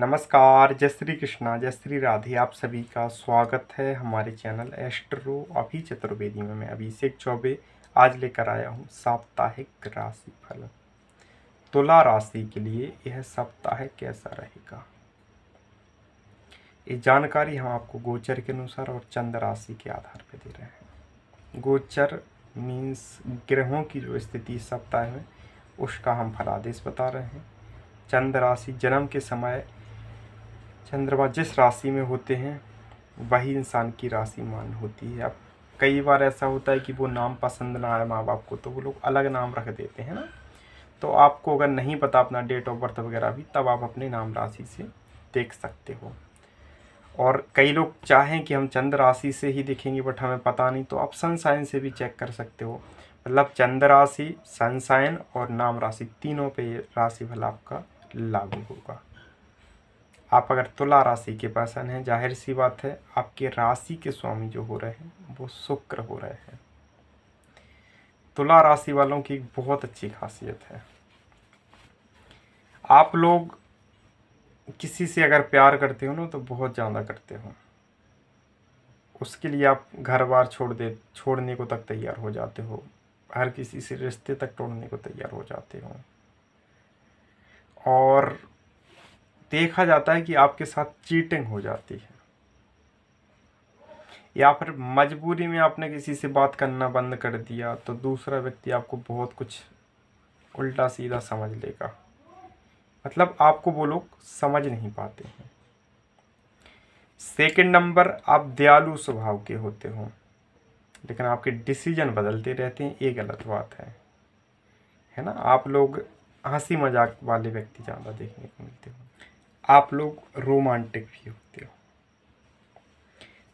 नमस्कार जय श्री कृष्णा जय श्री राधे आप सभी का स्वागत है हमारे चैनल एस्ट्रो अभी चतुर्वेदी में मैं अभिषेक चौबे आज लेकर आया हूँ साप्ताहिक राशि फल तुला राशि के लिए यह सप्ताह कैसा रहेगा ये जानकारी हम आपको गोचर के अनुसार और चंद्र राशि के आधार पर दे रहे हैं गोचर मीन्स ग्रहों की जो स्थिति सप्ताह में उसका हम फलादेश बता रहे हैं चंद्र राशि जन्म के समय चंद्रमा जिस राशि में होते हैं वही इंसान की राशि मान होती है अब कई बार ऐसा होता है कि वो नाम पसंद ना आए माँ बाप को तो वो लोग अलग नाम रख देते हैं ना तो आपको अगर नहीं पता अपना डेट ऑफ बर्थ वगैरह भी तब आप अपने नाम राशि से देख सकते हो और कई लोग चाहें कि हम चंद्र राशि से ही देखेंगे बट हमें पता नहीं तो आप सनसाइन से भी चेक कर सकते हो मतलब चंद्र राशि सनसाइन और नाम राशि तीनों पे राशि भला आपका लागू होगा आप अगर तुला राशि के पर्सन हैं जाहिर सी बात है आपके राशि के स्वामी जो हो रहे हैं वो शुक्र हो रहे हैं तुला राशि वालों की बहुत अच्छी खासियत है आप लोग किसी से अगर प्यार करते हो ना तो बहुत ज़्यादा करते हो उसके लिए आप घर बार छोड़ दे छोड़ने को तक तैयार हो जाते हो हर किसी से रिश्ते तक तोड़ने को तैयार हो जाते हो और देखा जाता है कि आपके साथ चीटिंग हो जाती है या फिर मजबूरी में आपने किसी से बात करना बंद कर दिया तो दूसरा व्यक्ति आपको बहुत कुछ उल्टा सीधा समझ लेगा मतलब आपको वो लोग समझ नहीं पाते हैं सेकंड नंबर आप दयालु स्वभाव के होते हो लेकिन आपके डिसीजन बदलते रहते हैं ये गलत बात है है ना आप लोग हंसी मजाक वाले व्यक्ति ज़्यादा देखने को मिलते हो आप लोग रोमांटिक भी होते हो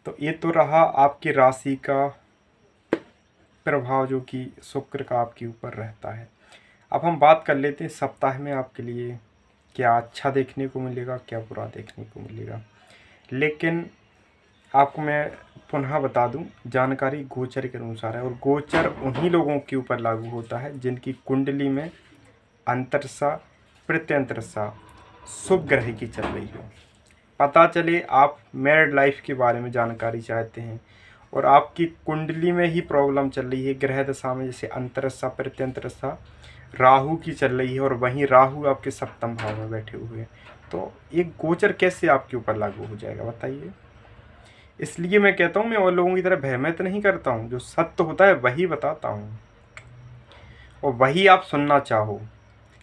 तो ये तो रहा आपकी राशि का प्रभाव जो कि शुक्र का आपके ऊपर रहता है अब हम बात कर लेते हैं सप्ताह में आपके लिए क्या अच्छा देखने को मिलेगा क्या बुरा देखने को मिलेगा लेकिन आपको मैं पुनः बता दूं जानकारी गोचर के अनुसार है और गोचर उन्हीं लोगों के ऊपर लागू होता है जिनकी कुंडली में अंतरसा प्रत्यंतरसा शुभ ग्रह की चल रही हो पता चले आप मैरिड लाइफ के बारे में जानकारी चाहते हैं और आपकी कुंडली में ही प्रॉब्लम चल रही है ग्रह दशा में जैसे अंतरसा प्रत्यंतरसा राहु की चल रही है और वहीं राहु आपके सप्तम भाव में बैठे हुए हैं तो ये गोचर कैसे आपके ऊपर लागू हो जाएगा बताइए इसलिए मैं कहता हूँ मैं और लोगों की तरह भयमत नहीं करता हूँ जो सत्य होता है वही बताता हूँ और वही आप सुनना चाहो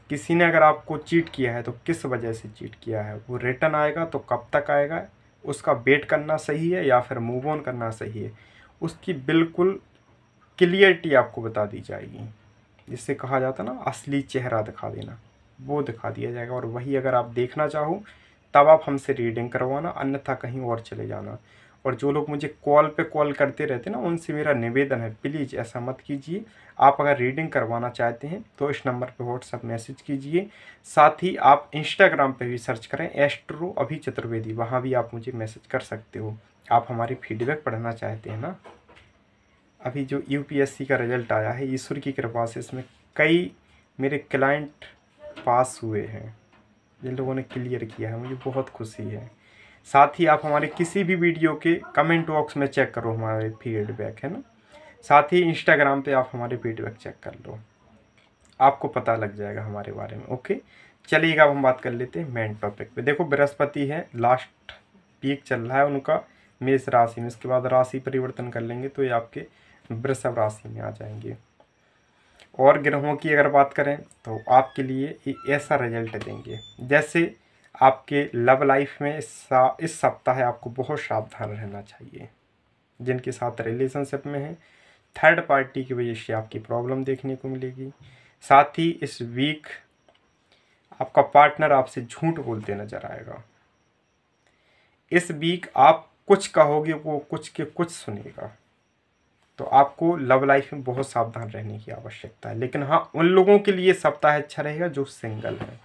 किसी ने अगर आपको चीट किया है तो किस वजह से चीट किया है वो रिटर्न आएगा तो कब तक आएगा उसका वेट करना सही है या फिर मूव ऑन करना सही है उसकी बिल्कुल क्लियरिटी आपको बता दी जाएगी जिससे कहा जाता ना असली चेहरा दिखा देना वो दिखा दिया जाएगा और वही अगर आप देखना चाहो तब आप हमसे रीडिंग करवाना अन्यथा कहीं और चले जाना और जो लोग मुझे कॉल पे कॉल करते रहते ना उनसे मेरा निवेदन है प्लीज़ ऐसा मत कीजिए आप अगर रीडिंग करवाना चाहते हैं तो इस नंबर पे व्हाट्सअप मैसेज कीजिए साथ ही आप इंस्टाग्राम पे भी सर्च करें एस्ट्रो अभी चतुर्वेदी वहाँ भी आप मुझे मैसेज कर सकते हो आप हमारी फीडबैक पढ़ना चाहते हैं ना अभी जो यू का रिजल्ट आया है ईश्वर की कृपा से इसमें कई मेरे क्लाइंट पास हुए हैं जिन लोगों ने क्लियर किया है मुझे बहुत खुशी है साथ ही आप हमारे किसी भी वीडियो के कमेंट बॉक्स में चेक करो हमारे फीडबैक है ना साथ ही इंस्टाग्राम पे आप हमारे फीडबैक चेक कर लो आपको पता लग जाएगा हमारे बारे में ओके चलिएगा अब हम बात कर लेते हैं मेन टॉपिक पे देखो बृहस्पति है लास्ट पीक चल रहा है उनका मेष राशि में इसके बाद राशि परिवर्तन कर लेंगे तो ये आपके वृषभ राशि में आ जाएंगे और ग्रहों की अगर बात करें तो आपके लिए ऐसा रिजल्ट देंगे जैसे आपके लव लाइफ में इस इस सप्ताह आपको बहुत सावधान रहना चाहिए जिनके साथ रिलेशनशिप में है थर्ड पार्टी की वजह से आपकी प्रॉब्लम देखने को मिलेगी साथ ही इस वीक आपका पार्टनर आपसे झूठ बोलते नज़र आएगा इस वीक आप कुछ कहोगे वो कुछ के कुछ सुनेगा तो आपको लव लाइफ में बहुत सावधान रहने की आवश्यकता है लेकिन हाँ उन लोगों के लिए सप्ताह अच्छा रहेगा जो सिंगल है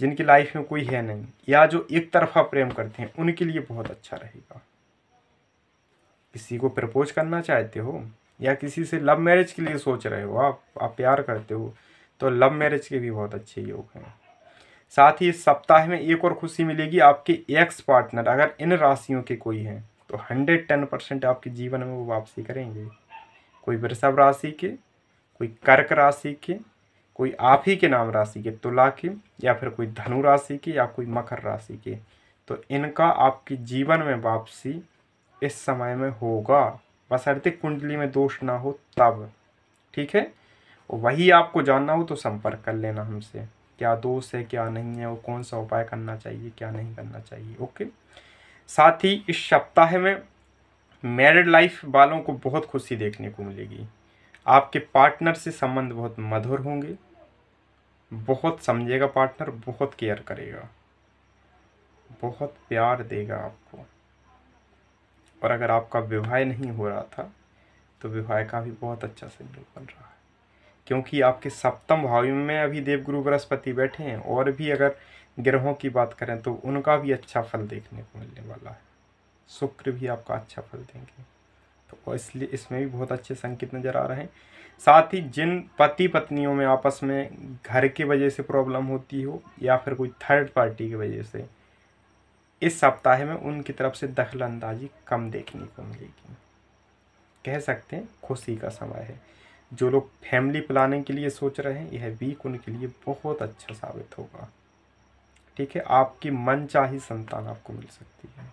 जिनकी लाइफ में कोई है नहीं या जो एक तरफा प्रेम करते हैं उनके लिए बहुत अच्छा रहेगा किसी को प्रपोज करना चाहते हो या किसी से लव मैरिज के लिए सोच रहे हो आप आप प्यार करते हो तो लव मैरिज के भी बहुत अच्छे योग हैं साथ ही इस सप्ताह में एक और खुशी मिलेगी आपके एक्स पार्टनर अगर इन राशियों के कोई हैं तो हंड्रेड टेन परसेंट आपके जीवन में वो वापसी करेंगे कोई वृषभ राशि के कोई कर्क राशि के कोई आप ही के नाम राशि के तुला की या फिर कोई धनु राशि की या कोई मकर राशि के तो इनका आपके जीवन में वापसी इस समय में होगा अर्थिक कुंडली में दोष ना हो तब ठीक है वही आपको जानना हो तो संपर्क कर लेना हमसे क्या दोष है क्या नहीं है और कौन सा उपाय करना चाहिए क्या नहीं करना चाहिए ओके साथ ही इस सप्ताह में मैरिड लाइफ वालों को बहुत खुशी देखने को मिलेगी आपके पार्टनर से संबंध बहुत मधुर होंगे बहुत समझेगा पार्टनर बहुत केयर करेगा बहुत प्यार देगा आपको और अगर आपका विवाह नहीं हो रहा था तो विवाह का भी बहुत अच्छा संयोग बन रहा है क्योंकि आपके सप्तम भाव में अभी देवगुरु बृहस्पति बैठे हैं और भी अगर ग्रहों की बात करें तो उनका भी अच्छा फल देखने को मिलने वाला है शुक्र भी आपका अच्छा फल देंगे तो इसलिए इसमें भी बहुत अच्छे संकेत नज़र आ रहे हैं साथ ही जिन पति पत्नियों में आपस में घर की वजह से प्रॉब्लम होती हो या फिर कोई थर्ड पार्टी की वजह से इस सप्ताह में उनकी तरफ से दखल अंदाजी कम देखने को मिलेगी कह सकते हैं खुशी का समय है जो लोग फैमिली प्लानिंग के लिए सोच रहे हैं यह वीक उनके लिए बहुत अच्छा साबित होगा ठीक है आपकी मनचाही संतान आपको मिल सकती है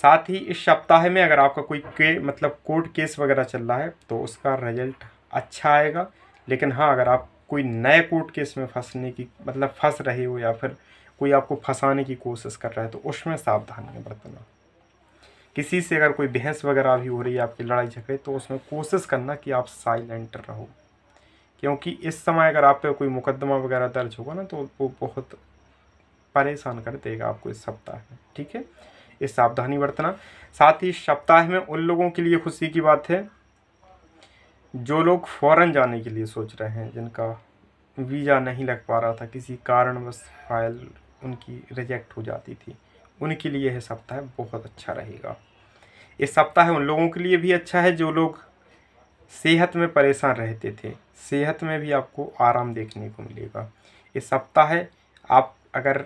साथ ही इस सप्ताह में अगर आपका कोई के मतलब कोर्ट केस वगैरह चल रहा है तो उसका रिजल्ट अच्छा आएगा लेकिन हाँ अगर आप कोई नए कोर्ट केस में फंसने की मतलब फंस रहे हो या फिर कोई आपको फंसाने की कोशिश कर रहा है तो उसमें सावधानी बरतना किसी से अगर कोई बहस वगैरह भी हो रही है आपकी लड़ाई झगड़े तो उसमें कोशिश करना कि आप साइलेंट रहो क्योंकि इस समय अगर आप पे कोई मुकदमा वगैरह दर्ज होगा ना तो वो बहुत परेशान कर देगा आपको इस सप्ताह में ठीक है ये सावधानी बरतना साथ ही सप्ताह में उन लोगों के लिए खुशी की बात है जो लोग फ़ौरन जाने के लिए सोच रहे हैं जिनका वीज़ा नहीं लग पा रहा था किसी कारणवश फाइल उनकी रिजेक्ट हो जाती थी उनके लिए यह सप्ताह बहुत अच्छा रहेगा इस सप्ताह उन लोगों के लिए भी अच्छा है जो लोग सेहत में परेशान रहते थे सेहत में भी आपको आराम देखने को मिलेगा इस सप्ताह आप अगर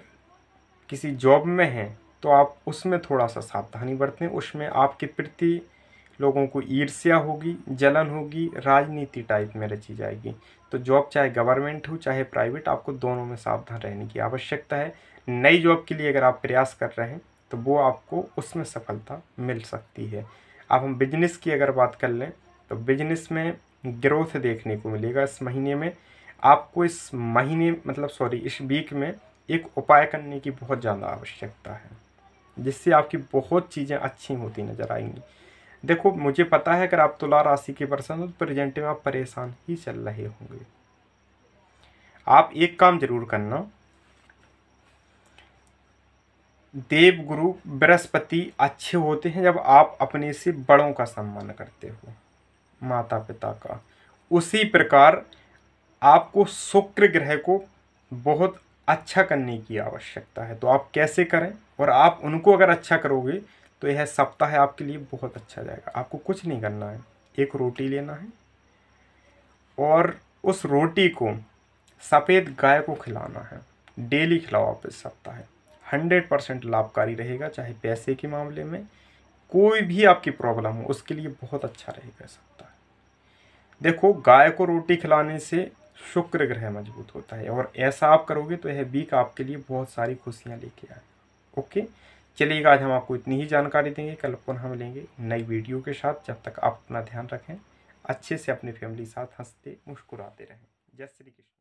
किसी जॉब में हैं तो आप उसमें थोड़ा सा सावधानी बरतें उसमें आपके प्रति लोगों को ईर्ष्या होगी जलन होगी राजनीति टाइप में रची जाएगी तो जॉब चाहे गवर्नमेंट हो चाहे प्राइवेट आपको दोनों में सावधान रहने की आवश्यकता है नई जॉब के लिए अगर आप प्रयास कर रहे हैं तो वो आपको उसमें सफलता मिल सकती है अब हम बिजनेस की अगर बात कर लें तो बिजनेस में ग्रोथ देखने को मिलेगा इस महीने में आपको इस महीने मतलब सॉरी इस वीक में एक उपाय करने की बहुत ज़्यादा आवश्यकता है जिससे आपकी बहुत चीज़ें अच्छी होती नज़र आएंगी देखो मुझे पता है अगर आप तुला राशि के पर्सन हो तो प्रेजेंट में आप परेशान ही चल रहे होंगे आप एक काम जरूर करना देव गुरु बृहस्पति अच्छे होते हैं जब आप अपने से बड़ों का सम्मान करते हो माता पिता का उसी प्रकार आपको शुक्र ग्रह को बहुत अच्छा करने की आवश्यकता है तो आप कैसे करें और आप उनको अगर अच्छा करोगे तो यह सप्ताह आपके लिए बहुत अच्छा जाएगा आपको कुछ नहीं करना है एक रोटी लेना है और उस रोटी को सफ़ेद गाय को खिलाना है डेली खिलाओ आप इस सप्ताह हंड्रेड परसेंट लाभकारी रहेगा चाहे पैसे के मामले में कोई भी आपकी प्रॉब्लम हो उसके लिए बहुत अच्छा रहेगा सप्ताह देखो गाय को रोटी खिलाने से शुक्र ग्रह मजबूत होता है और ऐसा आप करोगे तो यह वीक आपके लिए बहुत सारी खुशियाँ लेके आए ओके चलिएगा आज हम आपको इतनी ही जानकारी देंगे कल पुनः मिलेंगे नई वीडियो के साथ जब तक आप अपना ध्यान रखें अच्छे से अपनी फैमिली साथ हंसते मुस्कुराते रहें जय श्री कृष्ण